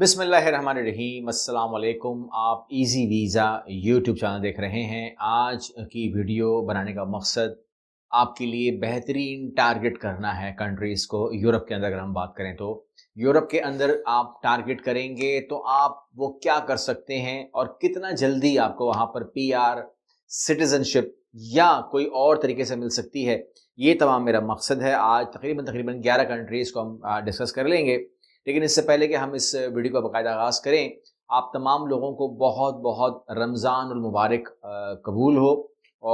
बिसमीम अल्लाम आप इजी वीज़ा यूट्यूब चैनल देख रहे हैं आज की वीडियो बनाने का मकसद आपके लिए बेहतरीन टारगेट करना है कंट्रीज़ को यूरोप के अंदर अगर हम बात करें तो यूरोप के अंदर आप टारगेट करेंगे तो आप वो क्या कर सकते हैं और कितना जल्दी आपको वहाँ पर पीआर सिटीज़नशिप या कोई और तरीके से मिल सकती है ये तमाम मेरा मकसद है आज तकरीबन तकरीबन ग्यारह कंट्रीज़ को हम डिस्कस कर लेंगे लेकिन इससे पहले कि हम इस वीडियो का बाकायदा आगाज़ करें आप तमाम लोगों को बहुत बहुत रमज़ान और मुबारक कबूल हो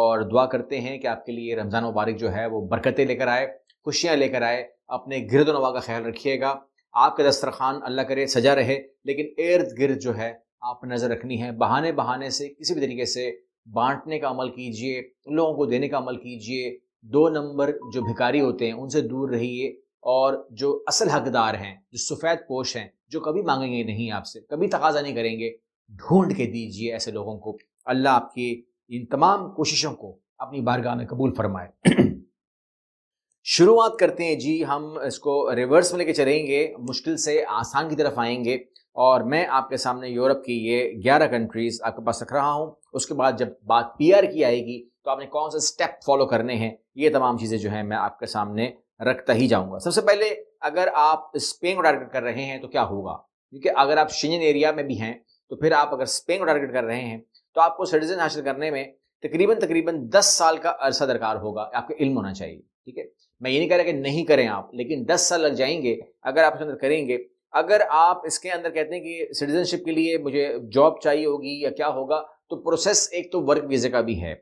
और दुआ करते हैं कि आपके लिए रमज़ान मुबारक जो है वो बरकतें लेकर आए खुशियाँ लेकर आए अपने गिरद नवा का ख्याल रखिएगा आपका दस्तरखान अल्लाह करे सजा रहे लेकिन इर्द गिर्द जो है आप नज़र रखनी है बहाने बहाने से किसी भी तरीके से बांटने का अमल कीजिए लोगों को देने का अमल कीजिए दो नंबर जो भिकारी होते हैं उनसे दूर रहिए और जो असल हकदार हैं जो सफ़ेद पोश हैं जो कभी मांगेंगे नहीं आपसे कभी तकाजा नहीं करेंगे ढूंढ के दीजिए ऐसे लोगों को अल्लाह आपकी इन तमाम कोशिशों को अपनी बारगाह में कबूल फरमाए शुरुआत करते हैं जी हम इसको रिवर्स में लेके चलेंगे मुश्किल से आसान की तरफ आएंगे और मैं आपके सामने यूरोप की ये 11 कंट्रीज़ आपके पास रख रहा हूँ उसके बाद जब बात पीआर की आएगी तो आपने कौन से स्टेप फॉलो करने हैं ये तमाम चीज़ें जो हैं मैं आपके सामने रखता ही जाऊंगा सबसे पहले अगर आप स्पेन को टारगेट कर रहे हैं तो क्या होगा क्योंकि अगर आप शिंजन एरिया में भी हैं तो फिर आप अगर स्पेन को टारगेट कर रहे हैं तो आपको सिटीजन हासिल करने में तकरीबन तकरीबन दस साल का अरसा दरकार होगा आपको इल्म होना चाहिए ठीक है मैं ये नहीं कह रहा कि नहीं करें आप लेकिन दस साल लग जाएंगे अगर आप इसके अंदर करेंगे अगर आप इसके अंदर कहते हैं कि सिटीजनशिप के लिए मुझे जॉब चाहिए होगी या क्या होगा तो प्रोसेस एक तो वर्क वीज़े का भी है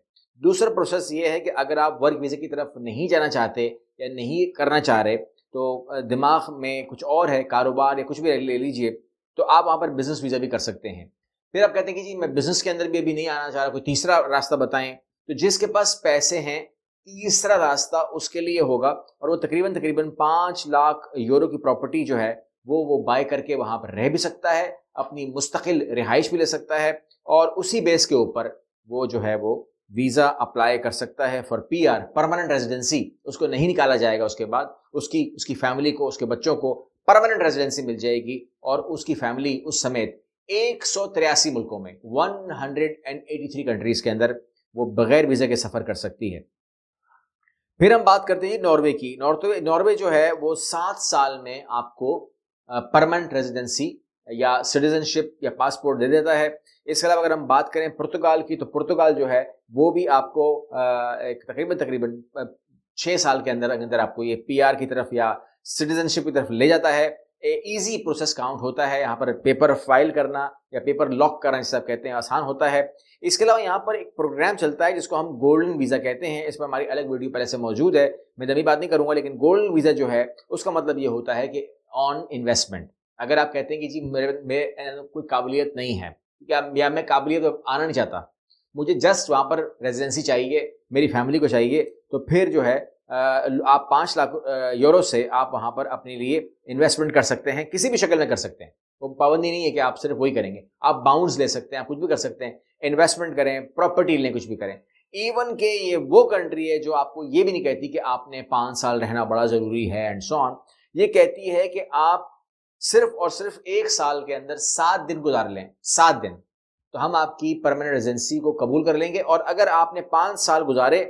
दूसरा प्रोसेस ये है कि अगर आप वर्क वीज़े की तरफ नहीं जाना चाहते या नहीं करना चाह रहे तो दिमाग में कुछ और है कारोबार या कुछ भी ले लीजिए तो आप वहाँ पर बिज़नेस वीज़ा भी कर सकते हैं फिर आप कहते हैं कि जी मैं बिज़नेस के अंदर भी अभी नहीं आना चाह रहा कोई तीसरा रास्ता बताएं तो जिसके पास पैसे हैं तीसरा रास्ता उसके लिए होगा और वो तकरीबन तकरीबन पाँच लाख यूरो की प्रॉपर्टी जो है वो वो बाय करके वहाँ पर रह भी सकता है अपनी मुस्तकिल रिहाइश भी ले सकता है और उसी बेस के ऊपर वो जो है वो वीज़ा अप्लाई कर सकता है फॉर पीआर परमानेंट रेजिडेंसी उसको नहीं निकाला जाएगा उसके बाद उसकी उसकी फैमिली को उसके बच्चों को परमानेंट रेजिडेंसी मिल जाएगी और उसकी फैमिली उस समेत एक मुल्कों में 183 कंट्रीज के अंदर वो बगैर वीज़ा के सफ़र कर सकती है फिर हम बात करते हैं नॉर्वे की नॉर्वे नॉर्वे जो है वो सात साल में आपको परमानेंट रेजिडेंसी या सिटीजनशिप या पासपोर्ट दे देता है इसके अलावा अगर हम बात करें पुर्तगाल की तो पुर्तगाल जो है वो भी आपको एक तकरीबन तकरीबन छः साल के अंदर अंदर आपको ये पीआर की तरफ या सिटीजनशिप की तरफ ले जाता है ईजी प्रोसेस काउंट होता है यहाँ पर पेपर फाइल करना या पेपर लॉक करना इस आप कहते हैं आसान होता है इसके अलावा यहाँ पर एक प्रोग्राम चलता है जिसको हम गोल्डन वीज़ा कहते हैं इस पर हमारी अलग वीडियो पहले से मौजूद है मैं दमी बात नहीं करूँगा लेकिन गोल्डन वीज़ा जो है उसका मतलब ये होता है कि ऑन इन्वेस्टमेंट अगर आप कहते हैं कि जी मेरे में कोई काबिलियत नहीं है या, या मैं काबिलियत तो आना नहीं चाहता मुझे जस्ट वहाँ पर रेजिडेंसी चाहिए मेरी फैमिली को चाहिए तो फिर जो है आप पाँच लाख यूरो से आप वहाँ पर अपने लिए इन्वेस्टमेंट कर सकते हैं किसी भी शक्ल में कर सकते हैं वो तो पाबंदी नहीं है कि आप सिर्फ वही करेंगे आप बाउंड ले सकते हैं आप कुछ भी कर सकते हैं इन्वेस्टमेंट करें प्रॉपर्टी लें कुछ भी करें इवन के ये वो कंट्री है जो आपको ये भी नहीं कहती कि आपने पाँच साल रहना बड़ा ज़रूरी है एंड सो ऑन ये कहती है कि आप सिर्फ और सिर्फ एक साल के अंदर सात दिन गुजार लें सात दिन तो हम आपकी परमानेंट रेजिडेंसी को कबूल कर लेंगे और अगर आपने पांच साल गुजारे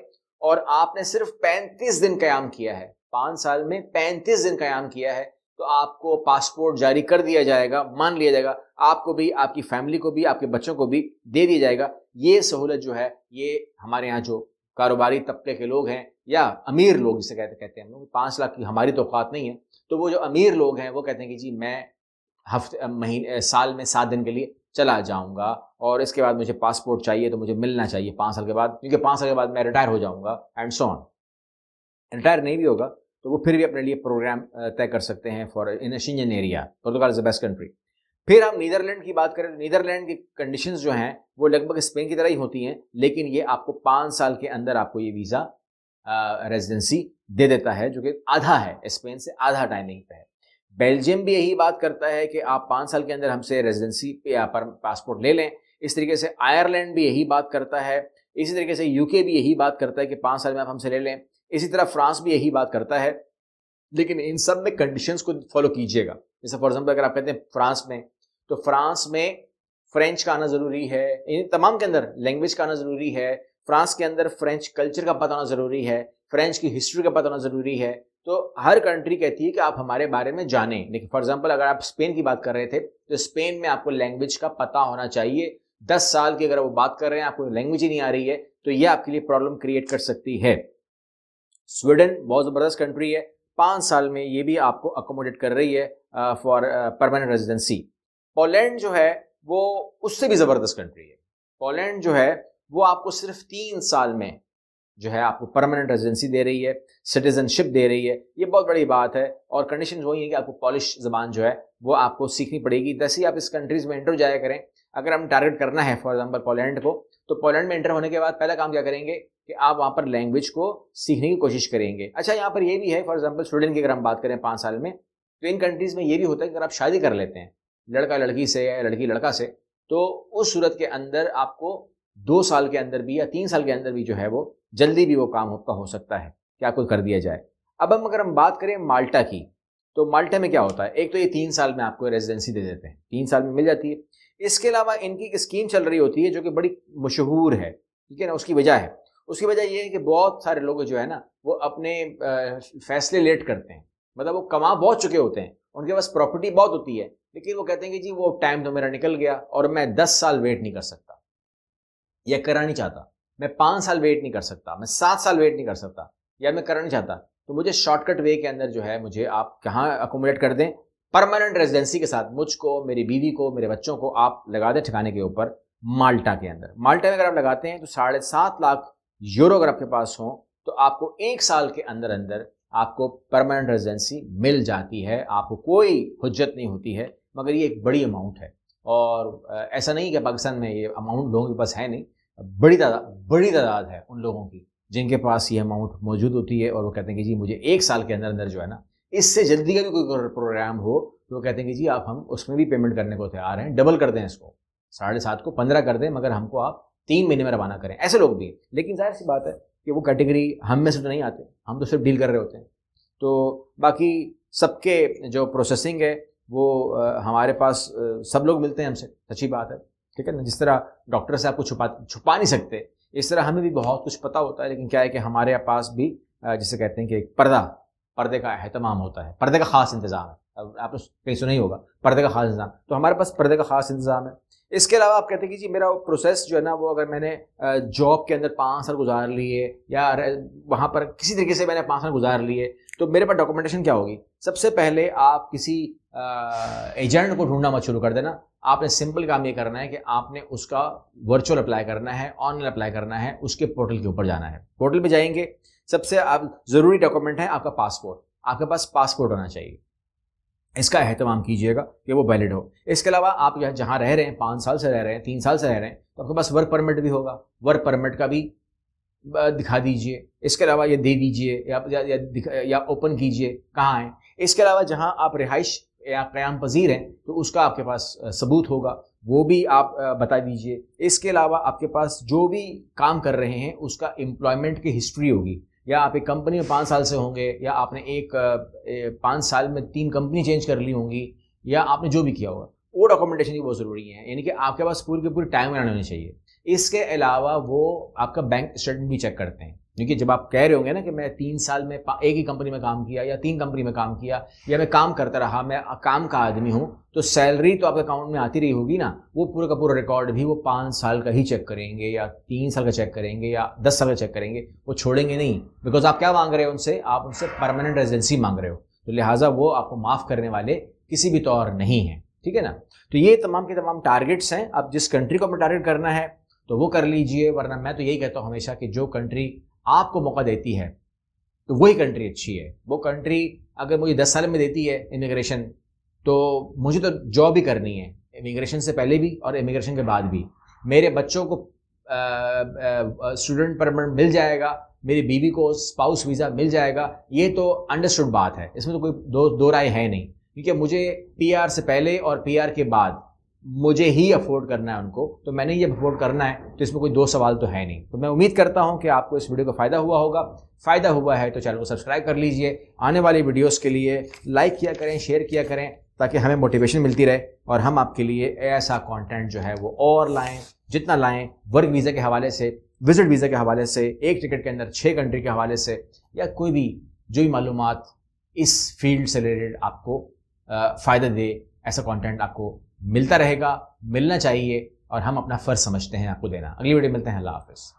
और आपने सिर्फ पैंतीस दिन क्याम किया है पांच साल में पैंतीस दिन क्याम किया है तो आपको पासपोर्ट जारी कर दिया जाएगा मान लिया जाएगा आपको भी आपकी फैमिली को भी आपके बच्चों को भी दे दिया जाएगा ये सहूलत जो है ये हमारे यहाँ जो कारोबारी तबके के लोग हैं या अमीर लोग जिसे कहते कहते हैं हम लोग पाँच लाख की हमारी तोकात नहीं है तो वो जो अमीर लोग हैं वो कहते हैं कि जी मैं हफ्ते महीने साल में सात दिन के लिए चला जाऊंगा और इसके बाद मुझे पासपोर्ट चाहिए तो मुझे मिलना चाहिए पाँच साल के बाद क्योंकि पाँच साल के बाद मैं रिटायर हो जाऊंगा एंड सो ऑन रिटायर नहीं भी होगा तो वो फिर भी अपने लिए प्रोग्राम तय कर सकते हैं for in Schengen area Portugal is the best country फिर हम नीदरलैंड की बात करें नीदरलैंड की कंडीशन जो हैं वो लगभग स्पेन की तरह ही होती हैं लेकिन ये आपको पाँच साल के अंदर आपको ये वीज़ा रेजिडेंसी दे देता है जो कि आधा है स्पेन से आधा टाइमिंग पे है बेल्जियम भी यही बात करता है कि आप पाँच साल के अंदर हमसे रेजिडेंसी पर पासपोर्ट ले लें इस तरीके से आयरलैंड भी यही बात करता है इसी तरीके से यूके भी यही बात करता है कि पाँच साल में आप हमसे ले लें इसी तरह फ्रांस भी यही बात करता है लेकिन इन सब में कंडीशंस को फॉलो कीजिएगा जैसे फॉर एग्जाम्पल अगर आप कहते हैं फ्रांस में तो फ्रांस में फ्रेंच का आना ज़रूरी है इन तमाम के अंदर लैंग्वेज का आना ज़रूरी है फ्रांस के अंदर फ्रेंच कल्चर का पता होना ज़रूरी है फ्रेंच की हिस्ट्री का पता होना ज़रूरी है तो हर कंट्री कहती है कि आप हमारे बारे में जानें लेकिन फॉर एग्जांपल अगर आप स्पेन की बात कर रहे थे तो स्पेन में आपको लैंग्वेज का पता होना चाहिए दस साल की अगर वो बात कर रहे हैं आपको लैंग्वेज ही नहीं आ रही है तो ये आपके लिए प्रॉब्लम क्रिएट कर सकती है स्वीडन बहुत ज़बरदस्त कंट्री है पाँच साल में ये भी आपको अकोमोडेट कर रही है फॉर परमानेंट रेजिडेंसी पोलैंड जो है वो उससे भी ज़बरदस्त कंट्री है पोलैंड जो है वो आपको सिर्फ तीन साल में जो है आपको परमानेंट रेजिडेंसी दे रही है सिटीजनशिप दे रही है ये बहुत बड़ी बात है और कंडीशन वही है कि आपको पॉलिश जबान जो है वो आपको सीखनी पड़ेगी जैसे ही आप इस कंट्रीज में इंटर जाया करें अगर हम टारगेट करना है फॉर एग्जाम्पल पोलैंड को तो पोलैंड में इंटर होने के बाद पहला काम क्या करेंगे कि आप वहाँ पर लैंग्वेज को सीखने की कोशिश करेंगे अच्छा यहाँ पर ये भी है फॉर एग्जाम्पल स्वीडन की अगर हम बात करें पाँच साल में तो इन कंट्रीज़ में ये भी होता है कि अगर आप शादी कर लेते हैं लड़का लड़की से या लड़की लड़का से तो उस सूरत के अंदर आपको दो साल के अंदर भी या तीन साल के अंदर भी जो है वो जल्दी भी वो काम आपका हो सकता है क्या कुछ कर दिया जाए अब हम अगर हम बात करें माल्टा की तो माल्टा में क्या होता है एक तो ये तीन साल में आपको रेजिडेंसी दे देते हैं तीन साल में मिल जाती है इसके अलावा इनकी एक स्कीम चल रही होती है जो कि बड़ी मशहूर है ठीक है ना उसकी वजह है उसकी वजह यह है कि बहुत सारे लोग जो है ना वो अपने फैसले लेट करते हैं मतलब वो कमा बहुत चुके होते हैं उनके पास प्रॉपर्टी बहुत होती है लेकिन वो कहते हैं कि जी वो टाइम तो मेरा निकल गया और मैं दस साल वेट नहीं कर सकता या करना नहीं चाहता मैं पाँच साल वेट नहीं कर सकता मैं सात साल वेट नहीं कर सकता या मैं करना नहीं चाहता तो मुझे शॉर्टकट वे के अंदर जो है मुझे आप कहाँ अकोमोडेट कर दें परमानेंट रेजिडेंसी के साथ मुझको मेरी बीवी को मेरे बच्चों को आप लगा दें ठिकाने के ऊपर माल्टा के अंदर माल्टा में अगर आप लगाते हैं तो साढ़े सात लाख यूरो अगर आपके पास हो तो आपको एक साल के अंदर अंदर आपको परमानेंट रेजिडेंसी मिल जाती है आपको कोई हजत नहीं होती है मगर ये एक बड़ी अमाउंट है और ऐसा नहीं कि पाकिस्तान में ये अमाउंट लोगों के पास है नहीं बड़ी तादाद बड़ी तादाद है उन लोगों की जिनके पास ये अमाउंट मौजूद होती है और वो कहते हैं कि जी मुझे एक साल के अंदर अंदर जो है ना इससे जल्दी का भी कोई प्रोग्राम हो तो वो कहते हैं कि जी आप हम उसमें भी पेमेंट करने को तैयार हैं डबल कर दें इसको साढ़े सात को पंद्रह कर दें मगर हमको आप तीन महीने में रवाना करें ऐसे लोग भी लेकिन जाहिर सी बात है कि वो कैटेगरी हम में से तो नहीं आते हम तो सिर्फ डील कर रहे होते हैं तो बाकी सबके जो प्रोसेसिंग है वो हमारे पास सब लोग मिलते हैं हमसे सच्ची बात है ठीक है ना जिस तरह डॉक्टर से आपको छुपा छुपा नहीं सकते इस तरह हमें भी बहुत कुछ पता होता है लेकिन क्या है कि हमारे पास भी जिसे कहते हैं कि एक पर्दा पर्दे का अहतमाम होता है पर्दे का खास इंतज़ाम है आपने कहीं सुना ही होगा पर्दे का खास इंतज़ाम तो हमारे पास पर्दे का खास इंतज़ाम है इसके अलावा आप कहते हैं कि जी मेरा प्रोसेस जो है ना वो अगर मैंने जॉब के अंदर पाँच साल गुजार लिए या वहाँ पर किसी तरीके से मैंने पाँच साल गुजार लिए तो मेरे पास डॉक्यूमेंटेशन क्या होगी सबसे पहले आप किसी एजेंट को ढूंढना मत शुरू कर देना आपने सिंपल काम ये करना है कि आपने उसका वर्चुअल अप्लाई करना है ऑनलाइन अप्लाई करना है उसके पोर्टल के ऊपर जाना है पोर्टल पर जाएंगे सबसे आप ज़रूरी डॉक्यूमेंट है आपका पासपोर्ट आपके पास पासपोर्ट होना चाहिए इसका अहतमाम कीजिएगा कि वो वैलिड हो इसके अलावा आप यहाँ जहाँ रह रहे हैं पाँच साल से रह रहे हैं तीन साल से रह रहे हैं तो आपके पास वर्क परमिट भी होगा वर्क परमिट का भी दिखा दीजिए इसके अलावा ये दे दीजिए या या, या ओपन कीजिए कहाँ आए इसके अलावा जहाँ आप रिहाइश या क़्याम पजीर हैं तो उसका आपके पास सबूत होगा वो भी आप बता दीजिए इसके अलावा आपके पास जो भी काम कर रहे हैं उसका एम्प्लॉयमेंट की हिस्ट्री होगी या आप एक कंपनी में पाँच साल से होंगे या आपने एक पाँच साल में तीन कंपनी चेंज कर ली होंगी या आपने जो भी किया होगा वो डॉक्यूमेंटेशन भी बहुत ज़रूरी है यानी कि आपके पास पूरी के पूरी टाइम लाइन होनी चाहिए इसके अलावा वो आपका बैंक स्टेटमेंट भी चेक करते हैं क्योंकि जब आप कह रहे होंगे ना कि मैं तीन साल में एक ही कंपनी में काम किया या तीन कंपनी में काम किया या मैं काम करता रहा मैं काम का आदमी हूँ तो सैलरी तो आपके अकाउंट में आती रही होगी ना वो पूरा का पूरा रिकॉर्ड भी वो पाँच साल का ही चेक करेंगे या तीन साल का चेक करेंगे या दस साल का चेक करेंगे वो छोड़ेंगे नहीं बिकॉज आप क्या मांग रहे हो उनसे आप उनसे परमानेंट रेजिडेंसी मांग रहे हो तो लिहाजा वो आपको माफ़ करने वाले किसी भी तौर नहीं है ठीक है ना तो ये तमाम के तमाम टारगेट्स हैं आप जिस कंट्री को अपना टारगेट करना है तो वो कर लीजिए वरना मैं तो यही कहता हूँ हमेशा कि जो कंट्री आपको मौका देती है तो वही कंट्री अच्छी है वो कंट्री अगर मुझे दस साल में देती है इमिग्रेशन तो मुझे तो जॉब ही करनी है इमिग्रेशन से पहले भी और इमिग्रेशन के बाद भी मेरे बच्चों को स्टूडेंट परमिट मिल जाएगा मेरी बीवी को स्पाउस वीज़ा मिल जाएगा ये तो अंडरस्टूड बात है इसमें तो कोई दो दो राय है नहीं क्योंकि मुझे पीआर से पहले और पीआर के बाद मुझे ही अफोर्ड करना है उनको तो मैंने ये अफोर्ड करना है तो इसमें कोई दो सवाल तो है नहीं तो मैं उम्मीद करता हूँ कि आपको इस वीडियो का फ़ायदा हुआ होगा फ़ायदा हुआ है तो चैनल को सब्सक्राइब कर लीजिए आने वाली वीडियोस के लिए लाइक किया करें शेयर किया करें ताकि हमें मोटिवेशन मिलती रहे और हम आपके लिए ऐसा कॉन्टेंट जो है वो और लाएँ जितना लाएँ वर्क वीज़ा के हवाले से विजिट वीज़ा के हवाले से एक टिकट के अंदर छः कंट्री के हवाले से या कोई भी जो भी मालूम इस फील्ड से रिलेटेड आपको फ़ायदा दे ऐसा कॉन्टेंट आपको मिलता रहेगा मिलना चाहिए और हम अपना फ़र्ज़ समझते हैं आपको देना अगली वीडियो मिलते हैं अल्लाह हाफिज़